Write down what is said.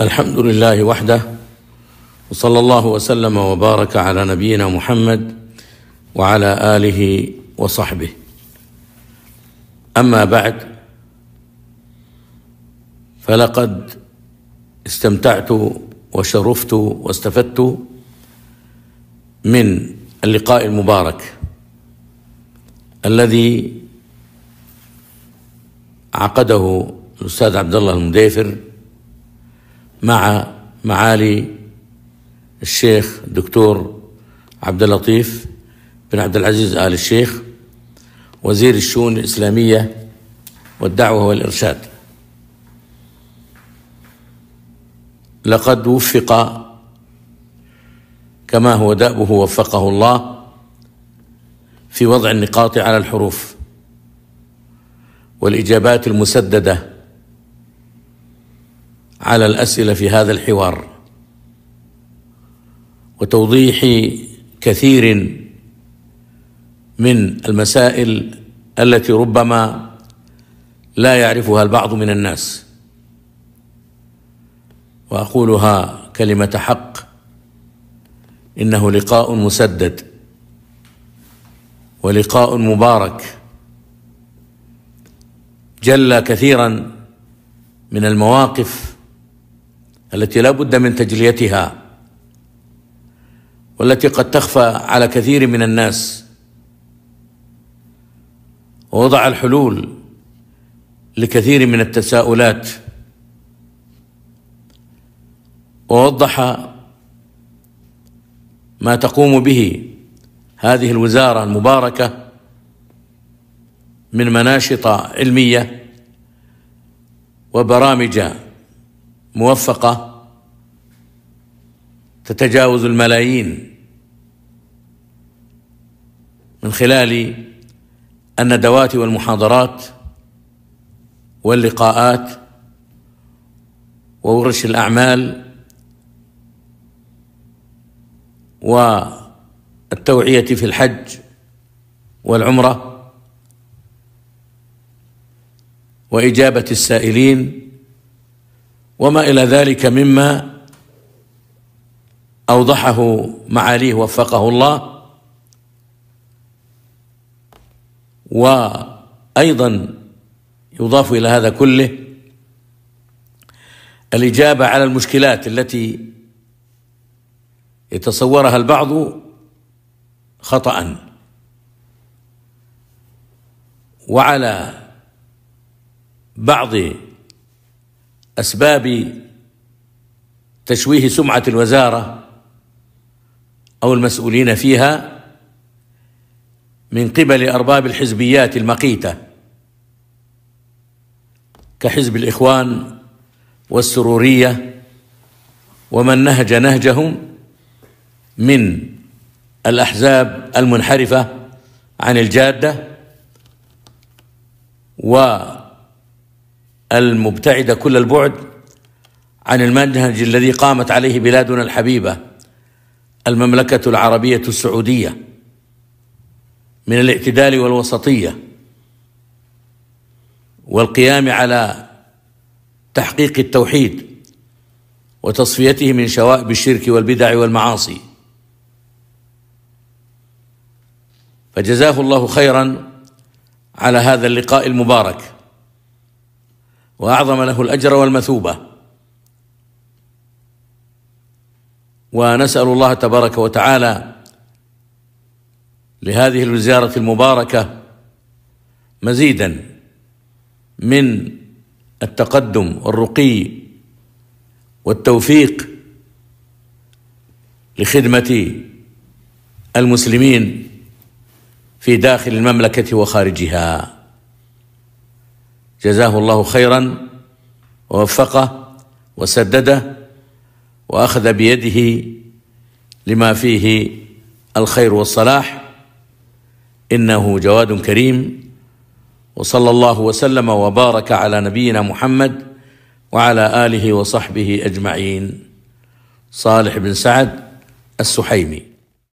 الحمد لله وحده وصلى الله وسلم وبارك على نبينا محمد وعلى اله وصحبه اما بعد فلقد استمتعت وشرفت واستفدت من اللقاء المبارك الذي عقده الاستاذ عبد الله المديفر مع معالي الشيخ الدكتور عبد اللطيف بن عبد العزيز آل الشيخ وزير الشؤون الإسلامية والدعوة والإرشاد لقد وفق كما هو دأبه وفقه الله في وضع النقاط على الحروف والإجابات المسددة على الاسئله في هذا الحوار وتوضيح كثير من المسائل التي ربما لا يعرفها البعض من الناس واقولها كلمه حق انه لقاء مسدد ولقاء مبارك جلى كثيرا من المواقف التي لا بد من تجليتها والتي قد تخفى على كثير من الناس ووضع الحلول لكثير من التساؤلات ووضح ما تقوم به هذه الوزاره المباركه من مناشط علميه وبرامج موفقه تتجاوز الملايين من خلال الندوات والمحاضرات واللقاءات وورش الاعمال والتوعيه في الحج والعمره واجابه السائلين وما إلى ذلك مما أوضحه معاليه وفقه الله وأيضا يضاف إلى هذا كله الإجابة على المشكلات التي يتصورها البعض خطأ وعلى بعض أسباب تشويه سمعة الوزارة أو المسؤولين فيها من قبل أرباب الحزبيات المقيتة كحزب الإخوان والسرورية ومن نهج نهجهم من الأحزاب المنحرفة عن الجادة و المبتعدة كل البعد عن المنهج الذي قامت عليه بلادنا الحبيبة المملكة العربية السعودية من الاعتدال والوسطية والقيام على تحقيق التوحيد وتصفيته من شوائب الشرك والبدع والمعاصي فجزاه الله خيرا على هذا اللقاء المبارك واعظم له الاجر والمثوبه ونسال الله تبارك وتعالى لهذه الزياره المباركه مزيدا من التقدم والرقي والتوفيق لخدمه المسلمين في داخل المملكه وخارجها جزاه الله خيرا ووفقه وسدده واخذ بيده لما فيه الخير والصلاح انه جواد كريم وصلى الله وسلم وبارك على نبينا محمد وعلى اله وصحبه اجمعين صالح بن سعد السحيمي